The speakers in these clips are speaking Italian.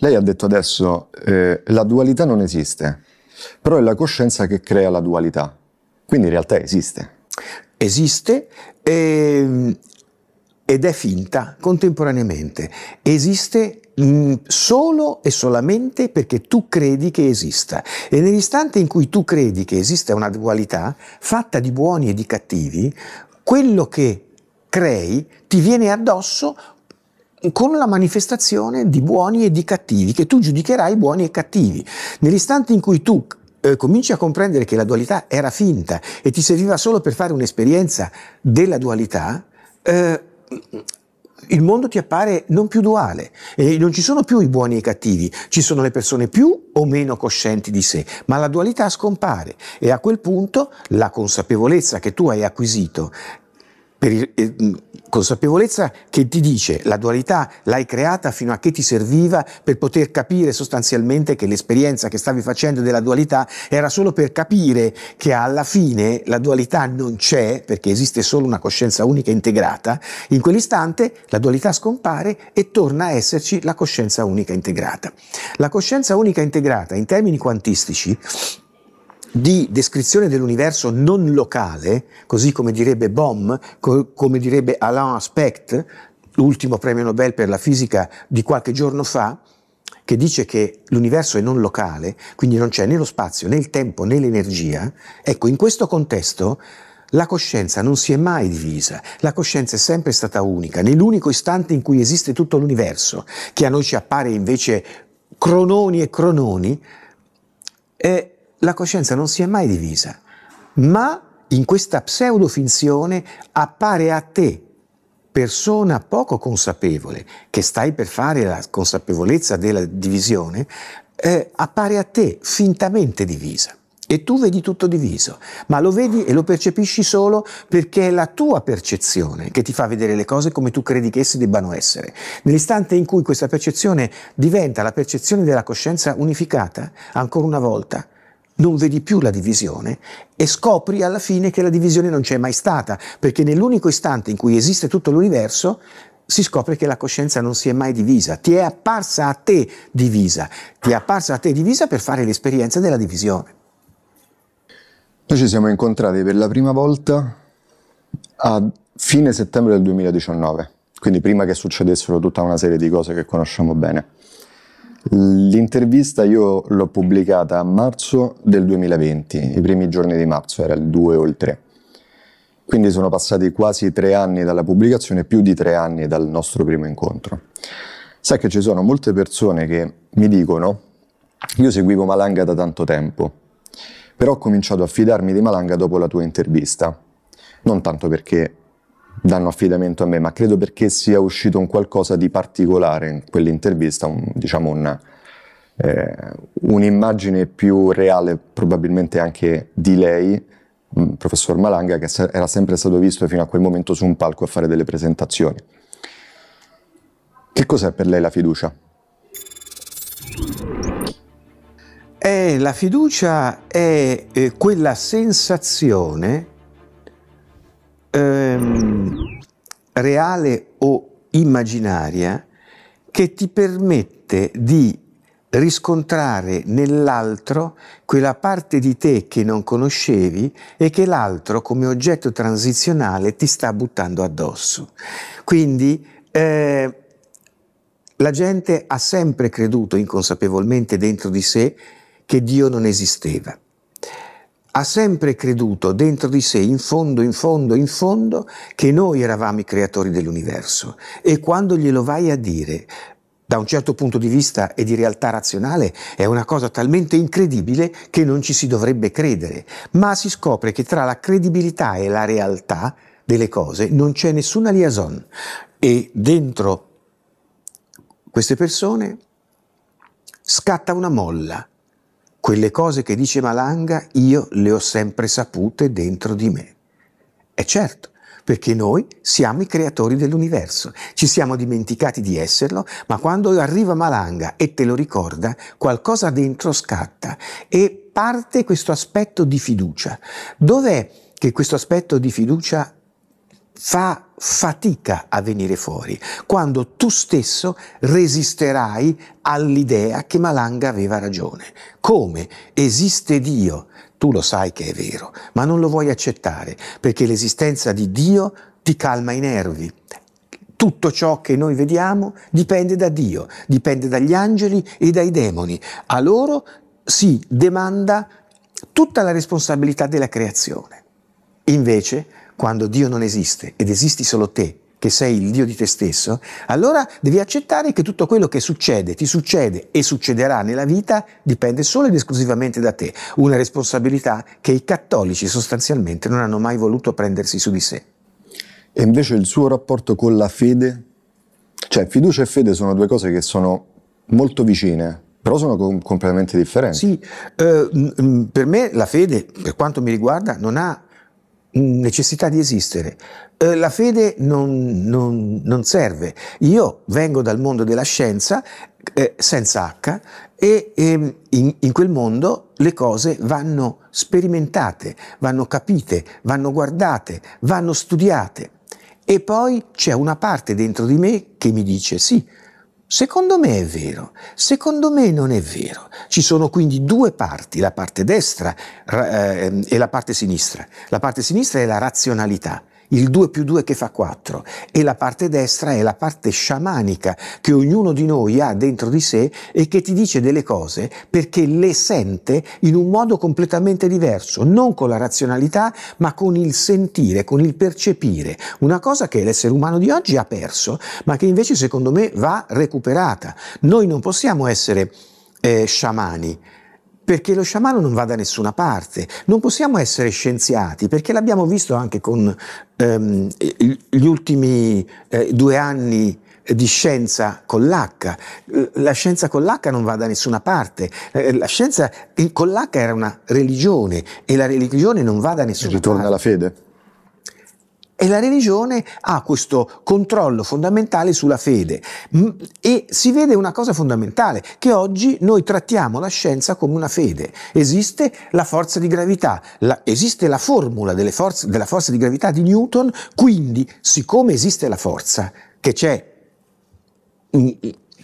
Lei ha detto adesso eh, la dualità non esiste, però è la coscienza che crea la dualità. Quindi in realtà esiste. Esiste eh, ed è finta contemporaneamente. Esiste mm, solo e solamente perché tu credi che esista. E nell'istante in cui tu credi che esista una dualità fatta di buoni e di cattivi, quello che crei ti viene addosso con la manifestazione di buoni e di cattivi, che tu giudicherai buoni e cattivi. Nell'istante in cui tu eh, cominci a comprendere che la dualità era finta e ti serviva solo per fare un'esperienza della dualità, eh, il mondo ti appare non più duale e non ci sono più i buoni e i cattivi, ci sono le persone più o meno coscienti di sé, ma la dualità scompare e a quel punto la consapevolezza che tu hai acquisito per, eh, consapevolezza che ti dice la dualità l'hai creata fino a che ti serviva per poter capire sostanzialmente che l'esperienza che stavi facendo della dualità era solo per capire che alla fine la dualità non c'è perché esiste solo una coscienza unica integrata, in quell'istante la dualità scompare e torna a esserci la coscienza unica integrata. La coscienza unica integrata in termini quantistici di descrizione dell'universo non locale, così come direbbe Bohm, co- come direbbe Alain Aspect, l'ultimo premio Nobel per la fisica di qualche giorno fa, che dice che l'universo è non locale, quindi non c'è né lo spazio, né il tempo, né l'energia, ecco, in questo contesto la coscienza non si è mai divisa, la coscienza è sempre stata unica, nell'unico istante in cui esiste tutto l'universo, che a noi ci appare invece crononi e crononi, è la coscienza non si è mai divisa, ma in questa pseudofinzione appare a te, persona poco consapevole, che stai per fare la consapevolezza della divisione, eh, appare a te fintamente divisa. E tu vedi tutto diviso, ma lo vedi e lo percepisci solo perché è la tua percezione che ti fa vedere le cose come tu credi che esse debbano essere. Nell'istante in cui questa percezione diventa la percezione della coscienza unificata, ancora una volta, non vedi più la divisione e scopri alla fine che la divisione non c'è mai stata, perché nell'unico istante in cui esiste tutto l'universo si scopre che la coscienza non si è mai divisa, ti è apparsa a te divisa, ti è apparsa a te divisa per fare l'esperienza della divisione. Noi ci siamo incontrati per la prima volta a fine settembre del 2019, quindi prima che succedessero tutta una serie di cose che conosciamo bene. L'intervista io l'ho pubblicata a marzo del 2020, i primi giorni di marzo, era il 2 o il 3. Quindi sono passati quasi tre anni dalla pubblicazione, più di tre anni dal nostro primo incontro. Sai che ci sono molte persone che mi dicono, io seguivo Malanga da tanto tempo, però ho cominciato a fidarmi di Malanga dopo la tua intervista. Non tanto perché danno affidamento a me, ma credo perché sia uscito un qualcosa di particolare in quell'intervista, un, diciamo un, eh, un'immagine più reale probabilmente anche di lei, professor Malanga, che era sempre stato visto fino a quel momento su un palco a fare delle presentazioni. Che cos'è per lei la fiducia? Eh, la fiducia è eh, quella sensazione ehm, reale o immaginaria che ti permette di riscontrare nell'altro quella parte di te che non conoscevi e che l'altro come oggetto transizionale ti sta buttando addosso. Quindi eh, la gente ha sempre creduto inconsapevolmente dentro di sé che Dio non esisteva ha sempre creduto dentro di sé, in fondo, in fondo, in fondo, che noi eravamo i creatori dell'universo. E quando glielo vai a dire, da un certo punto di vista e di realtà razionale, è una cosa talmente incredibile che non ci si dovrebbe credere, ma si scopre che tra la credibilità e la realtà delle cose non c'è nessuna liaison. E dentro queste persone scatta una molla quelle cose che dice Malanga io le ho sempre sapute dentro di me. E certo, perché noi siamo i creatori dell'universo. Ci siamo dimenticati di esserlo, ma quando arriva Malanga e te lo ricorda, qualcosa dentro scatta e parte questo aspetto di fiducia. Dov'è che questo aspetto di fiducia fa fatica a venire fuori, quando tu stesso resisterai all'idea che Malanga aveva ragione. Come esiste Dio? Tu lo sai che è vero, ma non lo vuoi accettare, perché l'esistenza di Dio ti calma i nervi. Tutto ciò che noi vediamo dipende da Dio, dipende dagli angeli e dai demoni. A loro si demanda tutta la responsabilità della creazione. Invece, quando Dio non esiste ed esisti solo te, che sei il Dio di te stesso, allora devi accettare che tutto quello che succede, ti succede e succederà nella vita dipende solo ed esclusivamente da te, una responsabilità che i cattolici sostanzialmente non hanno mai voluto prendersi su di sé. E invece il suo rapporto con la fede? Cioè fiducia e fede sono due cose che sono molto vicine, però sono com- completamente differenti. Sì, eh, m- m- per me la fede, per quanto mi riguarda, non ha necessità di esistere. Eh, la fede non, non, non, serve. Io vengo dal mondo della scienza eh, senza H e eh, in, in, quel mondo le cose vanno sperimentate, vanno capite, vanno guardate, vanno studiate. E poi c'è una parte dentro di me che mi dice sì, Secondo me è vero, secondo me non è vero. Ci sono quindi due parti, la parte destra eh, e la parte sinistra. La parte sinistra è la razionalità, il 2 più 2 che fa 4 e la parte destra è la parte sciamanica che ognuno di noi ha dentro di sé e che ti dice delle cose perché le sente in un modo completamente diverso, non con la razionalità ma con il sentire, con il percepire, una cosa che l'essere umano di oggi ha perso ma che invece secondo me va recuperata. Noi non possiamo essere eh, sciamani, perché lo sciamano non va da nessuna parte. Non possiamo essere scienziati, perché l'abbiamo visto anche con ehm, gli ultimi eh, due anni di scienza con l'H. Eh, la scienza con l'H non va da nessuna parte. Eh, la scienza eh, con l'H era una religione e la religione non va da nessuna parte. Ritorna alla fede. E la religione ha questo controllo fondamentale sulla fede e si vede una cosa fondamentale, che oggi noi trattiamo la scienza come una fede. Esiste la forza di gravità, la, esiste la formula forze, della forza di gravità di Newton, quindi siccome esiste la forza che c'è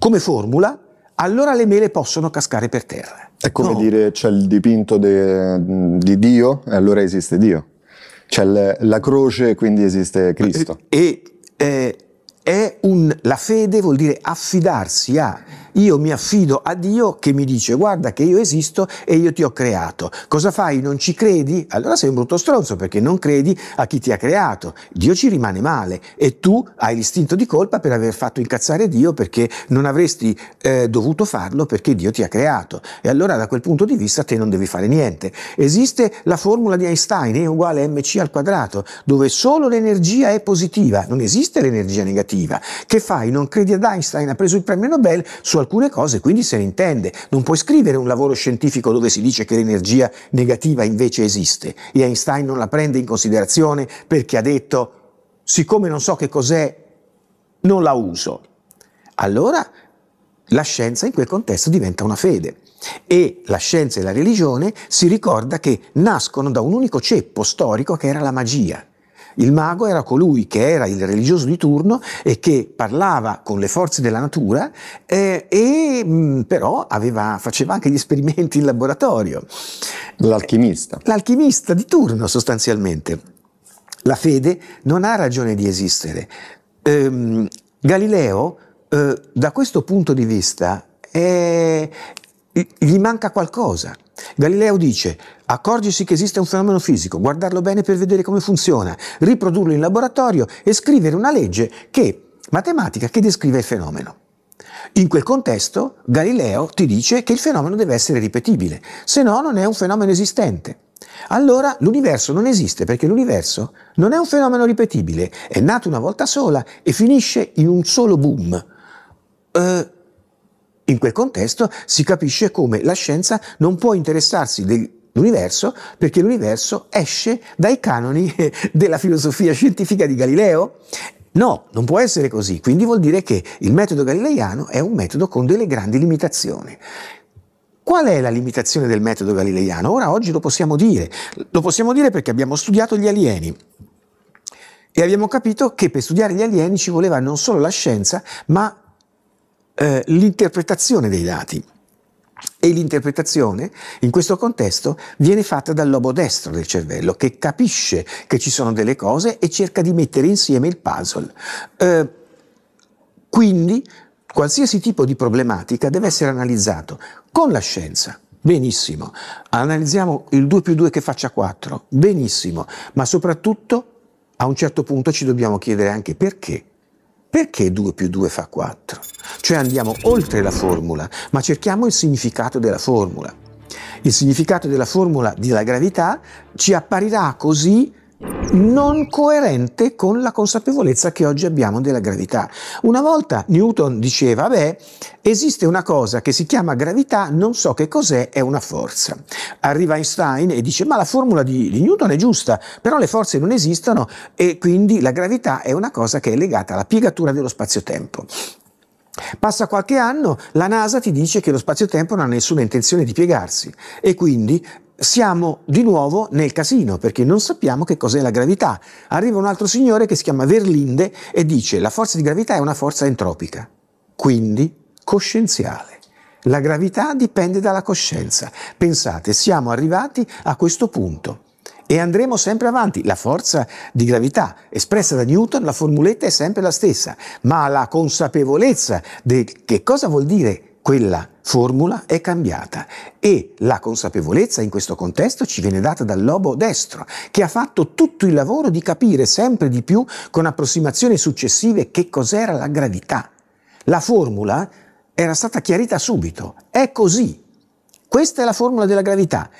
come formula, allora le mele possono cascare per terra. È come no. dire c'è il dipinto de, di Dio e allora esiste Dio. C'è l- la croce, quindi esiste Cristo. E, eh, è un, la fede vuol dire affidarsi a io mi affido a Dio che mi dice guarda che io esisto e io ti ho creato. Cosa fai? Non ci credi? Allora sei un brutto stronzo perché non credi a chi ti ha creato. Dio ci rimane male e tu hai l'istinto di colpa per aver fatto incazzare Dio perché non avresti eh, dovuto farlo perché Dio ti ha creato. E allora da quel punto di vista te non devi fare niente. Esiste la formula di Einstein, E eh, uguale a mc al quadrato, dove solo l'energia è positiva, non esiste l'energia negativa. Che fai? Non credi ad Einstein? Ha preso il premio Nobel su alcune cose quindi se ne intende. Non puoi scrivere un lavoro scientifico dove si dice che l'energia negativa invece esiste e Einstein non la prende in considerazione perché ha detto siccome non so che cos'è non la uso. Allora la scienza in quel contesto diventa una fede e la scienza e la religione si ricorda che nascono da un unico ceppo storico che era la magia. Il mago era colui che era il religioso di turno e che parlava con le forze della natura eh, e mh, mm, però aveva, faceva anche gli esperimenti in laboratorio. L'alchimista. Eh, l'alchimista di turno sostanzialmente. La fede non ha ragione di esistere. Ehm, Galileo eh, da questo punto di vista eh, gli manca qualcosa. Galileo dice, accorgersi che esiste un fenomeno fisico, guardarlo bene per vedere come funziona, riprodurlo in laboratorio e scrivere una legge che, matematica che descrive il fenomeno. In quel contesto Galileo ti dice che il fenomeno deve essere ripetibile, se no non è un fenomeno esistente. Allora l'universo non esiste perché l'universo non è un fenomeno ripetibile, è nato una volta sola e finisce in un solo boom. Uh, in quel contesto si capisce come la scienza non può interessarsi dell'universo perché l'universo esce dai canoni della filosofia scientifica di Galileo. No, non può essere così, quindi vuol dire che il metodo galileiano è un metodo con delle grandi limitazioni. Qual è la limitazione del metodo galileiano? Ora oggi lo possiamo dire, lo possiamo dire perché abbiamo studiato gli alieni e abbiamo capito che per studiare gli alieni ci voleva non solo la scienza, ma eh, l'interpretazione dei dati. E l'interpretazione in questo contesto viene fatta dal lobo destro del cervello che capisce che ci sono delle cose e cerca di mettere insieme il puzzle. Eh, quindi qualsiasi tipo di problematica deve essere analizzato con la scienza. Benissimo, analizziamo il 2 più 2 che faccia 4, benissimo, ma soprattutto a un certo punto ci dobbiamo chiedere anche perché perché 2 più 2 fa 4? Cioè andiamo oltre la formula, ma cerchiamo il significato della formula. Il significato della formula della gravità ci apparirà così non coerente con la consapevolezza che oggi abbiamo della gravità. Una volta Newton diceva, beh, esiste una cosa che si chiama gravità, non so che cos'è, è una forza. Arriva Einstein e dice, ma la formula di, di Newton è giusta, però le forze non esistono e quindi la gravità è una cosa che è legata alla piegatura dello spazio-tempo. Passa qualche anno, la NASA ti dice che lo spazio-tempo non ha nessuna intenzione di piegarsi e quindi siamo di nuovo nel casino perché non sappiamo che cos'è la gravità. Arriva un altro signore che si chiama Verlinde e dice la forza di gravità è una forza entropica, quindi coscienziale. La gravità dipende dalla coscienza. Pensate, siamo arrivati a questo punto e andremo sempre avanti. La forza di gravità espressa da Newton, la formuletta è sempre la stessa, ma la consapevolezza di che cosa vuol dire quella formula è cambiata e la consapevolezza in questo contesto ci viene data dal lobo destro, che ha fatto tutto il lavoro di capire sempre di più con approssimazioni successive che cos'era la gravità. La formula era stata chiarita subito, è così. Questa è la formula della gravità.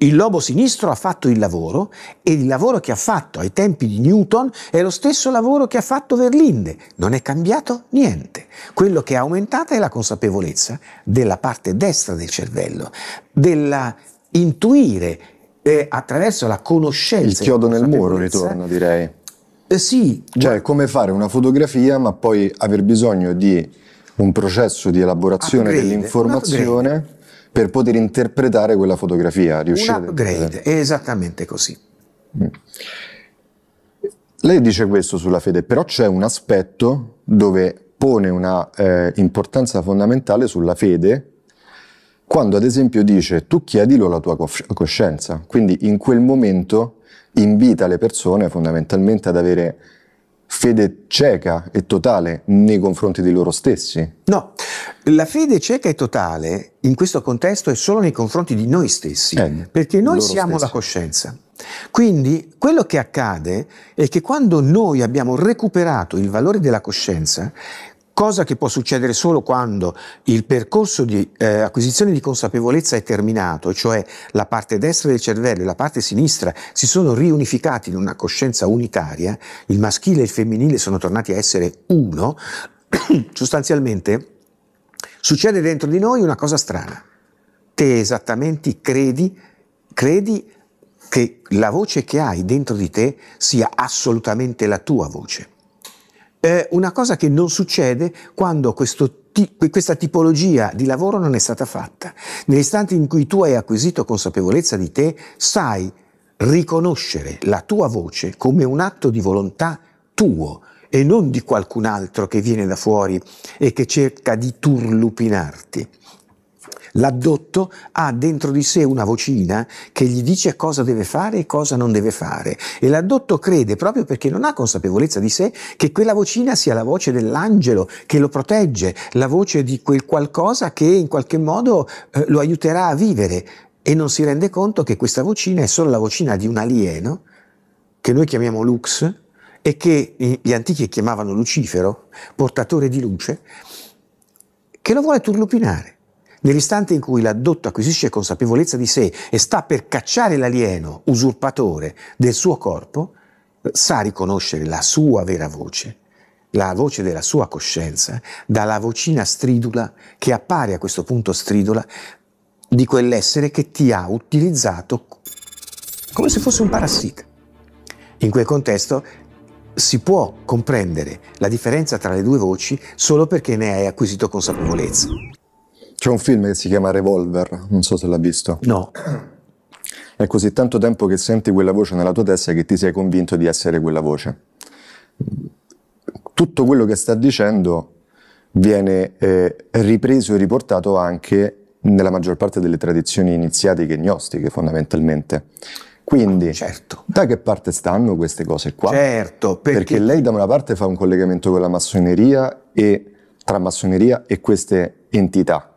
Il lobo sinistro ha fatto il lavoro e il lavoro che ha fatto ai tempi di Newton è lo stesso lavoro che ha fatto Verlinde, non è cambiato niente. Quello che è aumentata è la consapevolezza della parte destra del cervello, della intuire eh, attraverso la conoscenza. Il chiodo nel muro ritorno direi. Eh sì. Cioè ma... come fare una fotografia ma poi aver bisogno di un processo di elaborazione upgrade, dell'informazione per poter interpretare quella fotografia. Riuscire Un upgrade, è eh. esattamente così. Mm. Lei dice questo sulla fede, però c'è un aspetto dove pone una eh, importanza fondamentale sulla fede quando ad esempio dice tu chiedilo alla tua coscienza, quindi in quel momento invita le persone fondamentalmente ad avere fede cieca e totale nei confronti di loro stessi. No, la fede cieca e totale in questo contesto è solo nei confronti di noi stessi, eh, perché noi siamo stessi. la coscienza. Quindi quello che accade è che quando noi abbiamo recuperato il valore della coscienza, cosa che può succedere solo quando il percorso di eh, acquisizione di consapevolezza è terminato, cioè la parte destra del cervello e la parte sinistra si sono riunificati in una coscienza unitaria, il maschile e il femminile sono tornati a essere uno, sostanzialmente succede dentro di noi una cosa strana. Te esattamente credi, credi che la voce che hai dentro di te sia assolutamente la tua voce. È una cosa che non succede quando questo questa tipologia di lavoro non è stata fatta. Nell'istante in cui tu hai acquisito consapevolezza di te, sai riconoscere la tua voce come un atto di volontà tuo, e non di qualcun altro che viene da fuori e che cerca di turlupinarti. L'addotto ha dentro di sé una vocina che gli dice cosa deve fare e cosa non deve fare e l'addotto crede proprio perché non ha consapevolezza di sé che quella vocina sia la voce dell'angelo che lo protegge, la voce di quel qualcosa che in qualche modo eh, lo aiuterà a vivere e non si rende conto che questa vocina è solo la vocina di un alieno che noi chiamiamo Lux e che gli antichi chiamavano Lucifero, portatore di luce, che lo vuole turlupinare. Nell'istante in cui l'addotto acquisisce consapevolezza di sé e sta per cacciare l'alieno usurpatore del suo corpo, sa riconoscere la sua vera voce, la voce della sua coscienza, dalla vocina stridula che appare a questo punto stridula di quell'essere che ti ha utilizzato come se fosse un parassita. In quel contesto si può comprendere la differenza tra le due voci solo perché ne hai acquisito consapevolezza. C'è un film che si chiama Revolver, non so se l'ha visto. No. È così tanto tempo che senti quella voce nella tua testa che ti sei convinto di essere quella voce. Tutto quello che sta dicendo viene eh, ripreso e riportato anche nella maggior parte delle tradizioni iniziatiche e gnostiche, fondamentalmente. Quindi, certo. da che parte stanno queste cose qua? Certo, perché... perché lei da una parte fa un collegamento con la massoneria e tra massoneria e queste entità.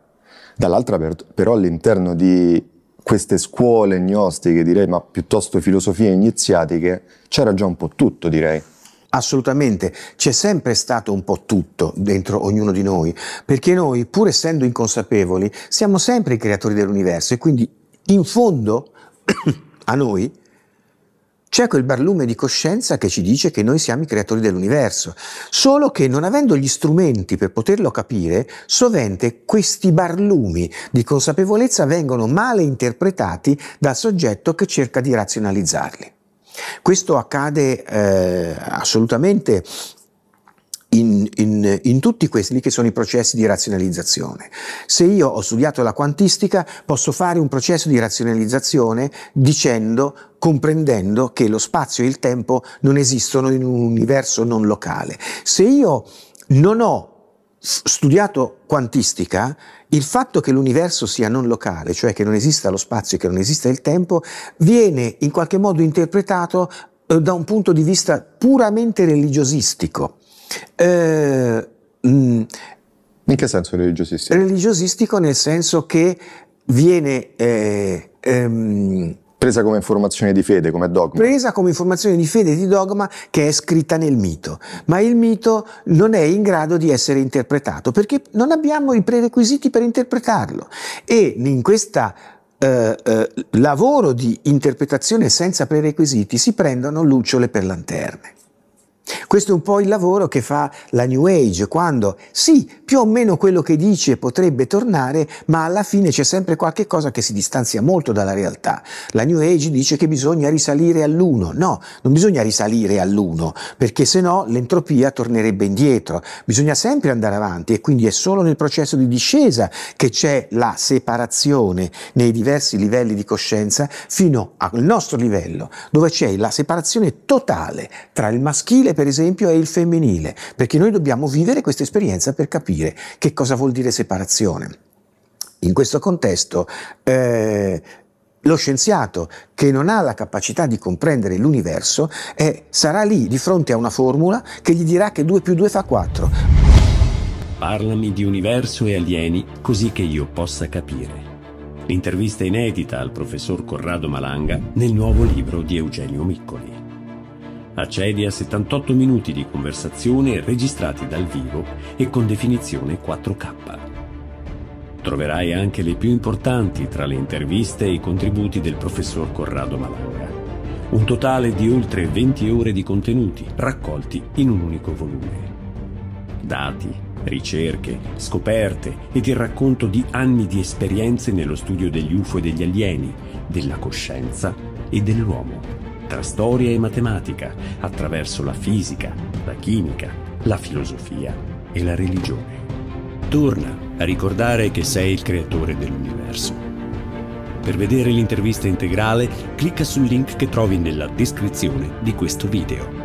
Dall'altra però all'interno di queste scuole gnostiche, direi, ma piuttosto filosofie iniziatiche, c'era già un po' tutto, direi. Assolutamente, c'è sempre stato un po' tutto dentro ognuno di noi, perché noi, pur essendo inconsapevoli, siamo sempre i creatori dell'universo e quindi in fondo a noi, c'è quel barlume di coscienza che ci dice che noi siamo i creatori dell'universo, solo che non avendo gli strumenti per poterlo capire, sovente questi barlumi di consapevolezza vengono male interpretati dal soggetto che cerca di razionalizzarli. Questo accade eh, assolutamente in, in, in, tutti quelli che sono i processi di razionalizzazione. Se io ho studiato la quantistica, posso fare un processo di razionalizzazione dicendo, comprendendo che lo spazio e il tempo non esistono in un universo non locale. Se io non ho studiato quantistica, il fatto che l'universo sia non locale, cioè che non esista lo spazio e che non esista il tempo, viene in qualche modo interpretato eh, da un punto di vista puramente religiosistico. Eh, mm, in che senso religiosistico? Religiosistico nel senso che viene... Eh, ehm, presa come informazione di fede, come dogma. Presa come informazione di fede e di dogma che è scritta nel mito, ma il mito non è in grado di essere interpretato perché non abbiamo i prerequisiti per interpretarlo e in questo eh, eh, lavoro di interpretazione senza prerequisiti si prendono lucciole per lanterne. Questo è un po' il lavoro che fa la New Age, quando sì, più o meno quello che dice potrebbe tornare, ma alla fine c'è sempre qualche cosa che si distanzia molto dalla realtà. La New Age dice che bisogna risalire all'uno. No, non bisogna risalire all'uno, perché se no l'entropia tornerebbe indietro. Bisogna sempre andare avanti e quindi è solo nel processo di discesa che c'è la separazione nei diversi livelli di coscienza fino al nostro livello, dove c'è la separazione totale tra il maschile e per esempio, è il femminile, perché noi dobbiamo vivere questa esperienza per capire che cosa vuol dire separazione. In questo contesto, eh, lo scienziato che non ha la capacità di comprendere l'universo è, eh, sarà lì di fronte a una formula che gli dirà che 2 più 2 fa 4. Parlami di universo e alieni così che io possa capire. Intervista inedita al professor Corrado Malanga nel nuovo libro di Eugenio Miccoli accedi a 78 minuti di conversazione registrati dal vivo e con definizione 4K. Troverai anche le più importanti tra le interviste e i contributi del professor Corrado Malanga. Un totale di oltre 20 ore di contenuti raccolti in un unico volume. Dati, ricerche, scoperte ed il racconto di anni di esperienze nello studio degli UFO e degli alieni, della coscienza e dell'uomo tra storia e matematica, attraverso la fisica, la chimica, la filosofia e la religione. Torna a ricordare che sei il creatore dell'universo. Per vedere l'intervista integrale, clicca sul link che trovi nella descrizione di questo video.